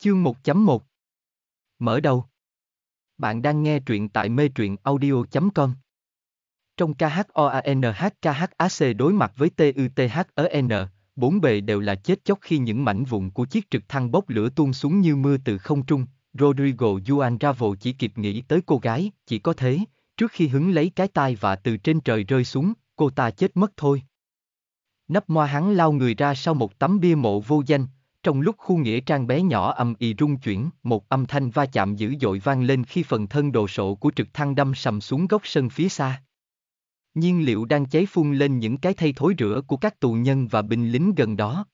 Chương 1.1 Mở đầu Bạn đang nghe truyện tại mê truyện audio.com Trong KHOANHKHAC đối mặt với TUTHEN, bốn bề đều là chết chóc khi những mảnh vụn của chiếc trực thăng bốc lửa tuôn xuống như mưa từ không trung. Rodrigo Juan Ravo chỉ kịp nghĩ tới cô gái, chỉ có thế, trước khi hứng lấy cái tai và từ trên trời rơi xuống, cô ta chết mất thôi. Nắp moa hắn lao người ra sau một tấm bia mộ vô danh, trong lúc khu nghĩa trang bé nhỏ âm ỉ rung chuyển, một âm thanh va chạm dữ dội vang lên khi phần thân đồ sộ của trực thăng đâm sầm xuống gốc sân phía xa. Nhiên liệu đang cháy phun lên những cái thây thối rửa của các tù nhân và binh lính gần đó.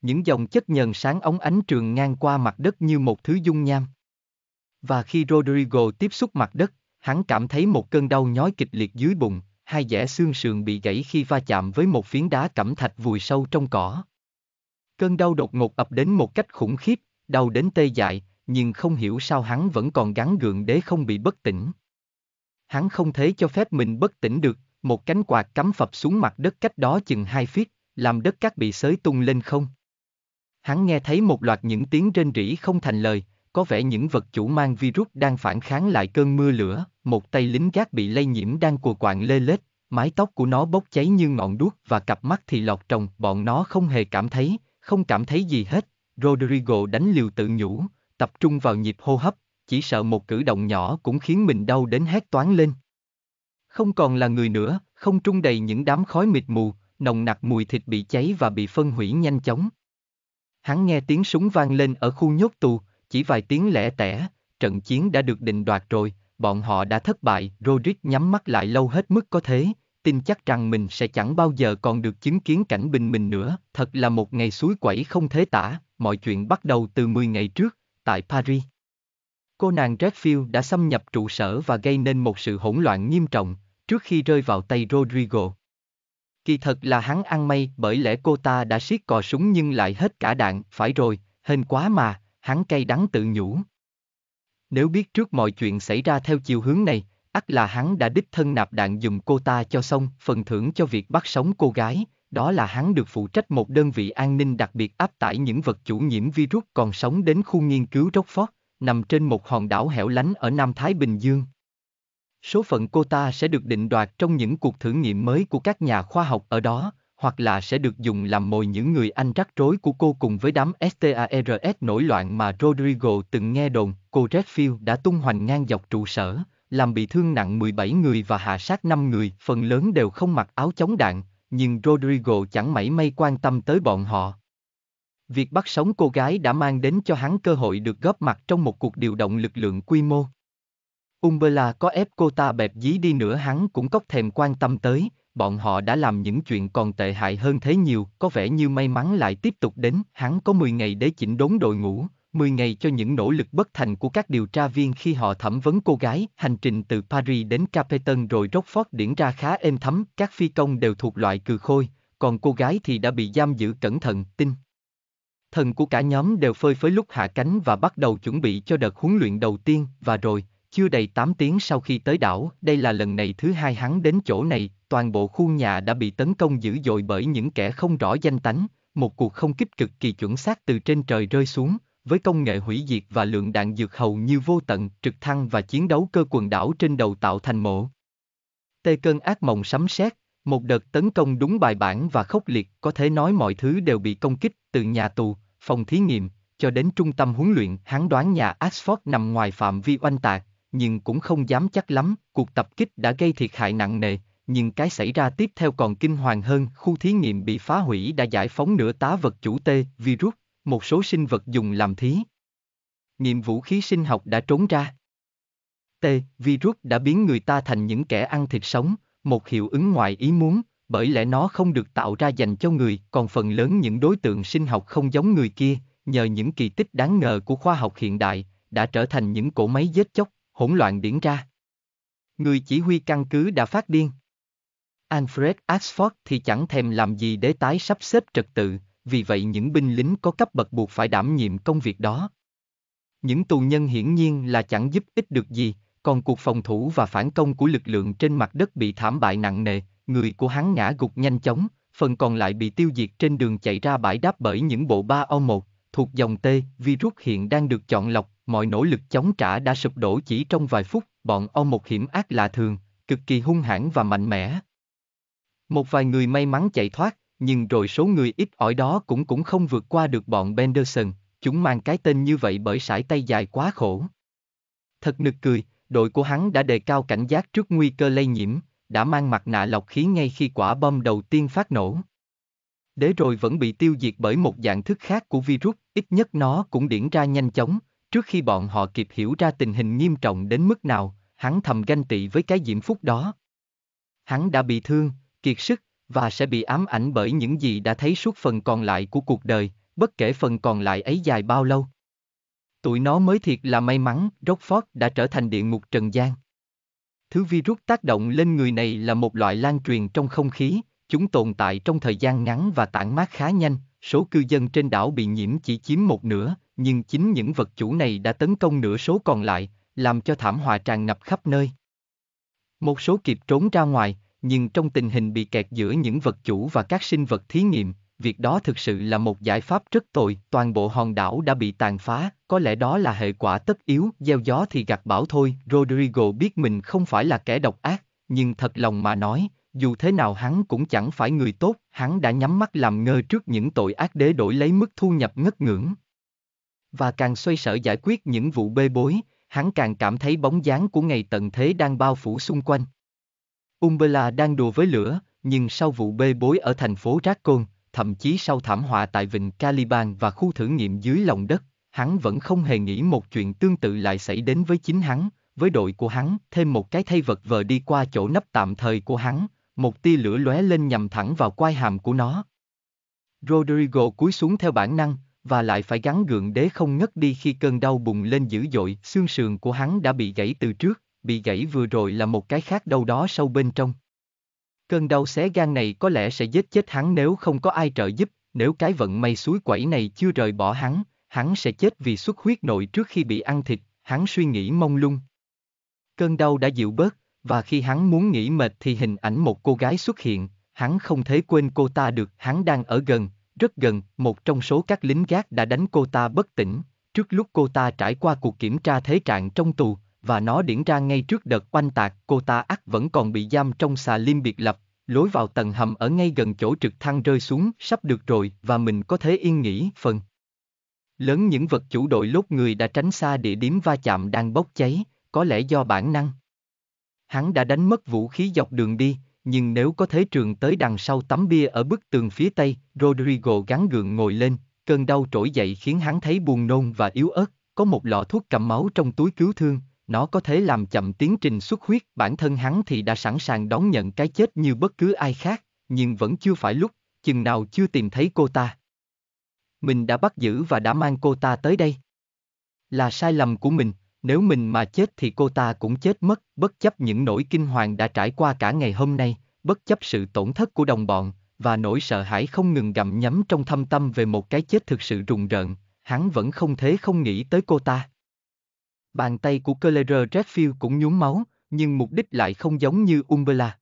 Những dòng chất nhờn sáng ống ánh trường ngang qua mặt đất như một thứ dung nham. Và khi Rodrigo tiếp xúc mặt đất, hắn cảm thấy một cơn đau nhói kịch liệt dưới bụng, hai dẻ xương sườn bị gãy khi va chạm với một phiến đá cẩm thạch vùi sâu trong cỏ. Cơn đau đột ngột ập đến một cách khủng khiếp, đau đến tê dại, nhưng không hiểu sao hắn vẫn còn gắn gượng để không bị bất tỉnh. Hắn không thể cho phép mình bất tỉnh được, một cánh quạt cắm phập xuống mặt đất cách đó chừng hai feet, làm đất cát bị xới tung lên không. Hắn nghe thấy một loạt những tiếng rên rỉ không thành lời, có vẻ những vật chủ mang virus đang phản kháng lại cơn mưa lửa, một tay lính gác bị lây nhiễm đang cùa quạng lê lết, mái tóc của nó bốc cháy như ngọn đuốc và cặp mắt thì lọt trồng, bọn nó không hề cảm thấy, không cảm thấy gì hết, Rodrigo đánh liều tự nhủ, tập trung vào nhịp hô hấp, chỉ sợ một cử động nhỏ cũng khiến mình đau đến hét toán lên. Không còn là người nữa, không trung đầy những đám khói mịt mù, nồng nặc mùi thịt bị cháy và bị phân hủy nhanh chóng. Hắn nghe tiếng súng vang lên ở khu nhốt tù, chỉ vài tiếng lẻ tẻ, trận chiến đã được định đoạt rồi, bọn họ đã thất bại, Rodrigo nhắm mắt lại lâu hết mức có thể tin chắc rằng mình sẽ chẳng bao giờ còn được chứng kiến cảnh bình minh nữa. Thật là một ngày suối quẩy không thể tả, mọi chuyện bắt đầu từ 10 ngày trước, tại Paris. Cô nàng Redfield đã xâm nhập trụ sở và gây nên một sự hỗn loạn nghiêm trọng, trước khi rơi vào tay Rodrigo. Kỳ thật là hắn ăn may bởi lẽ cô ta đã siết cò súng nhưng lại hết cả đạn, phải rồi, hên quá mà, hắn cay đắng tự nhủ. Nếu biết trước mọi chuyện xảy ra theo chiều hướng này, ắt là hắn đã đích thân nạp đạn dùng cô ta cho xong, phần thưởng cho việc bắt sống cô gái, đó là hắn được phụ trách một đơn vị an ninh đặc biệt áp tải những vật chủ nhiễm virus còn sống đến khu nghiên cứu Rockford, nằm trên một hòn đảo hẻo lánh ở Nam Thái Bình Dương. Số phận cô ta sẽ được định đoạt trong những cuộc thử nghiệm mới của các nhà khoa học ở đó, hoặc là sẽ được dùng làm mồi những người anh rắc rối của cô cùng với đám STARS nổi loạn mà Rodrigo từng nghe đồn, cô Redfield đã tung hoành ngang dọc trụ sở, làm bị thương nặng 17 người và hạ sát 5 người, phần lớn đều không mặc áo chống đạn, nhưng Rodrigo chẳng mảy may quan tâm tới bọn họ. Việc bắt sống cô gái đã mang đến cho hắn cơ hội được góp mặt trong một cuộc điều động lực lượng quy mô. Umberla có ép cô ta bẹp dí đi nữa hắn cũng có thèm quan tâm tới, bọn họ đã làm những chuyện còn tệ hại hơn thế nhiều, có vẻ như may mắn lại tiếp tục đến, hắn có 10 ngày để chỉnh đốn đội ngũ, 10 ngày cho những nỗ lực bất thành của các điều tra viên khi họ thẩm vấn cô gái, hành trình từ Paris đến Capeton rồi Rockford diễn ra khá êm thấm, các phi công đều thuộc loại cừ khôi, còn cô gái thì đã bị giam giữ cẩn thận, tin. Thần của cả nhóm đều phơi phới lúc hạ cánh và bắt đầu chuẩn bị cho đợt huấn luyện đầu tiên, và rồi, chưa đầy 8 tiếng sau khi tới đảo, đây là lần này thứ hai hắn đến chỗ này, toàn bộ khu nhà đã bị tấn công dữ dội bởi những kẻ không rõ danh tánh, một cuộc không kích cực kỳ chuẩn xác từ trên trời rơi xuống, với công nghệ hủy diệt và lượng đạn dược hầu như vô tận, trực thăng và chiến đấu cơ quần đảo trên đầu tạo thành mộ. Tê cơn ác mộng sấm sét, một đợt tấn công đúng bài bản và khốc liệt, có thể nói mọi thứ đều bị công kích, từ nhà tù, phòng thí nghiệm, cho đến trung tâm huấn luyện, hắn đoán nhà Oxford nằm ngoài phạm vi oanh tạc, nhưng cũng không dám chắc lắm, cuộc tập kích đã gây thiệt hại nặng nề, nhưng cái xảy ra tiếp theo còn kinh hoàng hơn, khu thí nghiệm bị phá hủy đã giải phóng nửa tá vật chủ T, virus, một số sinh vật dùng làm thí. Nghiệm vũ khí sinh học đã trốn ra. T. Virus đã biến người ta thành những kẻ ăn thịt sống, một hiệu ứng ngoài ý muốn, bởi lẽ nó không được tạo ra dành cho người, còn phần lớn những đối tượng sinh học không giống người kia, nhờ những kỳ tích đáng ngờ của khoa học hiện đại, đã trở thành những cỗ máy giết chóc, hỗn loạn điển ra. Người chỉ huy căn cứ đã phát điên. Alfred Axford thì chẳng thèm làm gì để tái sắp xếp trật tự, vì vậy những binh lính có cấp bậc buộc phải đảm nhiệm công việc đó. Những tù nhân hiển nhiên là chẳng giúp ích được gì, còn cuộc phòng thủ và phản công của lực lượng trên mặt đất bị thảm bại nặng nề, người của hắn ngã gục nhanh chóng, phần còn lại bị tiêu diệt trên đường chạy ra bãi đáp bởi những bộ ba o một thuộc dòng T, virus hiện đang được chọn lọc, mọi nỗ lực chống trả đã sụp đổ chỉ trong vài phút, bọn o một hiểm ác lạ thường, cực kỳ hung hãn và mạnh mẽ. Một vài người may mắn chạy thoát, nhưng rồi số người ít ỏi đó cũng cũng không vượt qua được bọn Benderson, chúng mang cái tên như vậy bởi sải tay dài quá khổ. Thật nực cười, đội của hắn đã đề cao cảnh giác trước nguy cơ lây nhiễm, đã mang mặt nạ lọc khí ngay khi quả bom đầu tiên phát nổ. Đế rồi vẫn bị tiêu diệt bởi một dạng thức khác của virus, ít nhất nó cũng điển ra nhanh chóng, trước khi bọn họ kịp hiểu ra tình hình nghiêm trọng đến mức nào, hắn thầm ganh tị với cái diễm phúc đó. Hắn đã bị thương, kiệt sức, và sẽ bị ám ảnh bởi những gì đã thấy suốt phần còn lại của cuộc đời, bất kể phần còn lại ấy dài bao lâu. Tụi nó mới thiệt là may mắn, Rockford đã trở thành địa ngục trần gian. Thứ virus tác động lên người này là một loại lan truyền trong không khí, chúng tồn tại trong thời gian ngắn và tản mát khá nhanh, số cư dân trên đảo bị nhiễm chỉ chiếm một nửa, nhưng chính những vật chủ này đã tấn công nửa số còn lại, làm cho thảm họa tràn ngập khắp nơi. Một số kịp trốn ra ngoài, nhưng trong tình hình bị kẹt giữa những vật chủ và các sinh vật thí nghiệm, việc đó thực sự là một giải pháp rất tồi, toàn bộ hòn đảo đã bị tàn phá, có lẽ đó là hệ quả tất yếu, gieo gió thì gặt bão thôi, Rodrigo biết mình không phải là kẻ độc ác, nhưng thật lòng mà nói, dù thế nào hắn cũng chẳng phải người tốt, hắn đã nhắm mắt làm ngơ trước những tội ác đế đổi lấy mức thu nhập ngất ngưỡng. Và càng xoay sở giải quyết những vụ bê bối, hắn càng cảm thấy bóng dáng của ngày tận thế đang bao phủ xung quanh. Umbrella đang đùa với lửa, nhưng sau vụ bê bối ở thành phố Raccoon, thậm chí sau thảm họa tại Vịnh Caliban và khu thử nghiệm dưới lòng đất, hắn vẫn không hề nghĩ một chuyện tương tự lại xảy đến với chính hắn, với đội của hắn, thêm một cái thay vật vờ đi qua chỗ nấp tạm thời của hắn, một tia lửa lóe lên nhằm thẳng vào quai hàm của nó. Rodrigo cúi xuống theo bản năng, và lại phải gắn gượng đế không ngất đi khi cơn đau bùng lên dữ dội, xương sườn của hắn đã bị gãy từ trước, bị gãy vừa rồi là một cái khác đâu đó sâu bên trong. Cơn đau xé gan này có lẽ sẽ giết chết hắn nếu không có ai trợ giúp, nếu cái vận may suối quẩy này chưa rời bỏ hắn, hắn sẽ chết vì xuất huyết nội trước khi bị ăn thịt, hắn suy nghĩ mông lung. Cơn đau đã dịu bớt, và khi hắn muốn nghỉ mệt thì hình ảnh một cô gái xuất hiện, hắn không thể quên cô ta được, hắn đang ở gần, rất gần, một trong số các lính gác đã đánh cô ta bất tỉnh, trước lúc cô ta trải qua cuộc kiểm tra thế trạng trong tù, và nó điển ra ngay trước đợt oanh tạc cô ta ác vẫn còn bị giam trong xà lim biệt lập, lối vào tầng hầm ở ngay gần chỗ trực thăng rơi xuống sắp được rồi và mình có thể yên nghỉ phần. Lớn những vật chủ đội lốt người đã tránh xa địa điểm va chạm đang bốc cháy, có lẽ do bản năng. Hắn đã đánh mất vũ khí dọc đường đi, nhưng nếu có thế trường tới đằng sau tấm bia ở bức tường phía tây, Rodrigo gắn gượng ngồi lên, cơn đau trỗi dậy khiến hắn thấy buồn nôn và yếu ớt, có một lọ thuốc cầm máu trong túi cứu thương, nó có thể làm chậm tiến trình xuất huyết, bản thân hắn thì đã sẵn sàng đón nhận cái chết như bất cứ ai khác, nhưng vẫn chưa phải lúc, chừng nào chưa tìm thấy cô ta. Mình đã bắt giữ và đã mang cô ta tới đây. Là sai lầm của mình, nếu mình mà chết thì cô ta cũng chết mất, bất chấp những nỗi kinh hoàng đã trải qua cả ngày hôm nay, bất chấp sự tổn thất của đồng bọn, và nỗi sợ hãi không ngừng gặm nhấm trong thâm tâm về một cái chết thực sự rùng rợn, hắn vẫn không thể không nghĩ tới cô ta. Bàn tay của Clerer Redfield cũng nhuốm máu, nhưng mục đích lại không giống như Umbrella.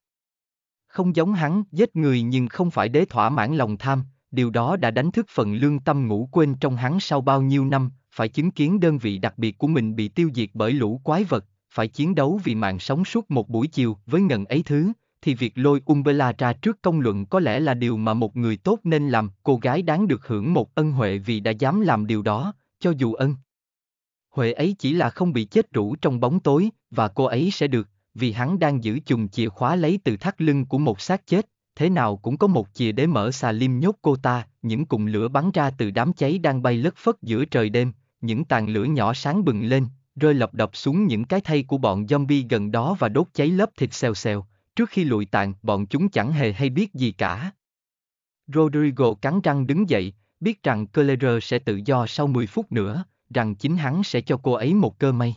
Không giống hắn, giết người nhưng không phải để thỏa mãn lòng tham, điều đó đã đánh thức phần lương tâm ngủ quên trong hắn sau bao nhiêu năm, phải chứng kiến đơn vị đặc biệt của mình bị tiêu diệt bởi lũ quái vật, phải chiến đấu vì mạng sống suốt một buổi chiều với ngần ấy thứ, thì việc lôi Umbrella ra trước công luận có lẽ là điều mà một người tốt nên làm, cô gái đáng được hưởng một ân huệ vì đã dám làm điều đó, cho dù ân. Huệ ấy chỉ là không bị chết rũ trong bóng tối, và cô ấy sẽ được, vì hắn đang giữ chùm chìa khóa lấy từ thắt lưng của một xác chết, thế nào cũng có một chìa để mở xà lim nhốt cô ta, những cụm lửa bắn ra từ đám cháy đang bay lất phất giữa trời đêm, những tàn lửa nhỏ sáng bừng lên, rơi lập đập xuống những cái thây của bọn zombie gần đó và đốt cháy lớp thịt xèo xèo, trước khi lụi tàn bọn chúng chẳng hề hay biết gì cả. Rodrigo cắn răng đứng dậy, biết rằng Clerer sẽ tự do sau 10 phút nữa, rằng chính hắn sẽ cho cô ấy một cơ may.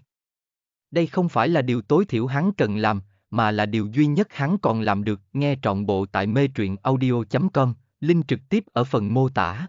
Đây không phải là điều tối thiểu hắn cần làm, mà là điều duy nhất hắn còn làm được. Nghe trọn bộ tại mê truyện audio.com, link trực tiếp ở phần mô tả.